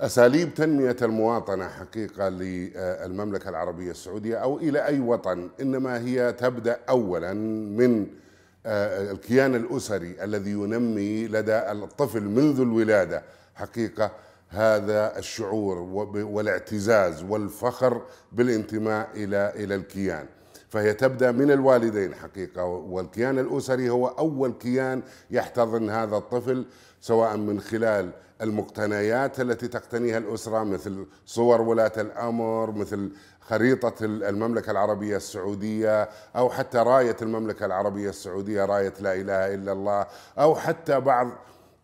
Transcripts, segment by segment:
أساليب تنمية المواطنة حقيقة للمملكة العربية السعودية أو إلى أي وطن إنما هي تبدأ أولا من آه، الكيان الأسري الذي ينمي لدى الطفل منذ الولادة حقيقة هذا الشعور والاعتزاز والفخر بالانتماء إلى إلى الكيان فهي تبدأ من الوالدين حقيقة والكيان الأسري هو أول كيان يحتضن هذا الطفل سواء من خلال المقتنيات التي تقتنيها الأسرة مثل صور ولاة الأمر مثل خريطة المملكة العربية السعودية أو حتى راية المملكة العربية السعودية راية لا إله إلا الله أو حتى بعض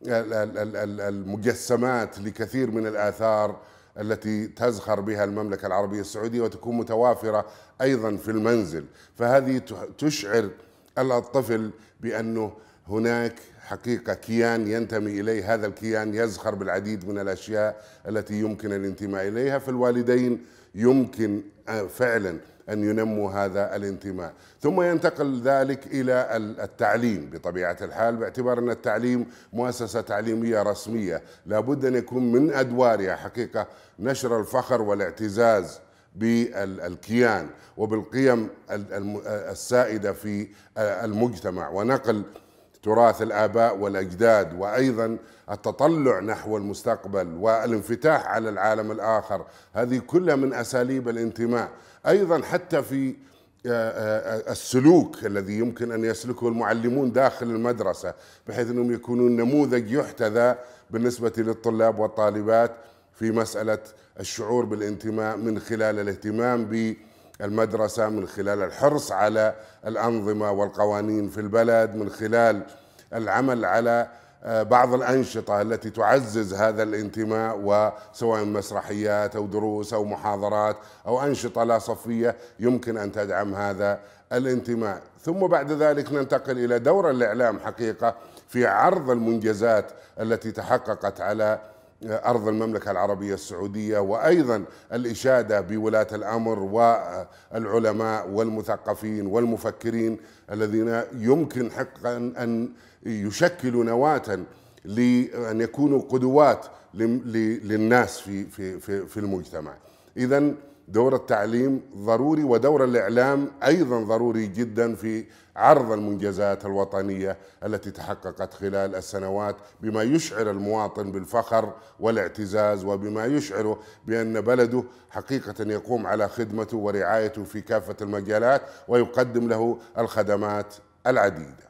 المجسمات لكثير من الآثار التي تزخر بها المملكه العربيه السعوديه وتكون متوافره ايضا في المنزل فهذه تشعر الطفل بأنه هناك حقيقة كيان ينتمي إليه هذا الكيان يزخر بالعديد من الأشياء التي يمكن الانتماء إليها فالوالدين يمكن آه، فعلا أن ينموا هذا الانتماء ثم ينتقل ذلك إلى التعليم بطبيعة الحال باعتبار أن التعليم مؤسسة تعليمية رسمية لابد أن يكون من أدوارها حقيقة نشر الفخر والاعتزاز بالكيان وبالقيم السائده في المجتمع ونقل تراث الاباء والاجداد وايضا التطلع نحو المستقبل والانفتاح على العالم الاخر هذه كلها من اساليب الانتماء ايضا حتى في آه، آه، آه، السلوك الذي يمكن ان يسلكه المعلمون داخل المدرسه بحيث انهم يكونون نموذج يحتذى بالنسبه للطلاب والطالبات في مسألة الشعور بالانتماء من خلال الاهتمام بالمدرسة من خلال الحرص على الأنظمة والقوانين في البلد من خلال العمل على آه، بعض الأنشطة التي تعزز هذا الانتماء وسواء مسرحيات أو دروس أو محاضرات أو أنشطة لا صفية يمكن أن تدعم هذا الانتماء ثم بعد ذلك ننتقل إلى دور الإعلام حقيقة في عرض المنجزات التي تحققت على أرض المملكة العربية السعودية وأيضا الإشادة بولاة الأمر والعلماء والمثقفين والمفكرين الذين يمكن حقا أن يشكلوا نواة لأن يكونوا قدوات للناس في في في, في المجتمع إذا دور التعليم ضروري ودور الاعلام ايضا ضروري جدا في عرض المنجزات الوطنيه التي تحققت خلال السنوات بما يشعر المواطن بالفخر والاعتزاز وبما يشعره بان بلده حقيقه يقوم على خدمته ورعايته في كافه المجالات ويقدم له الخدمات العديده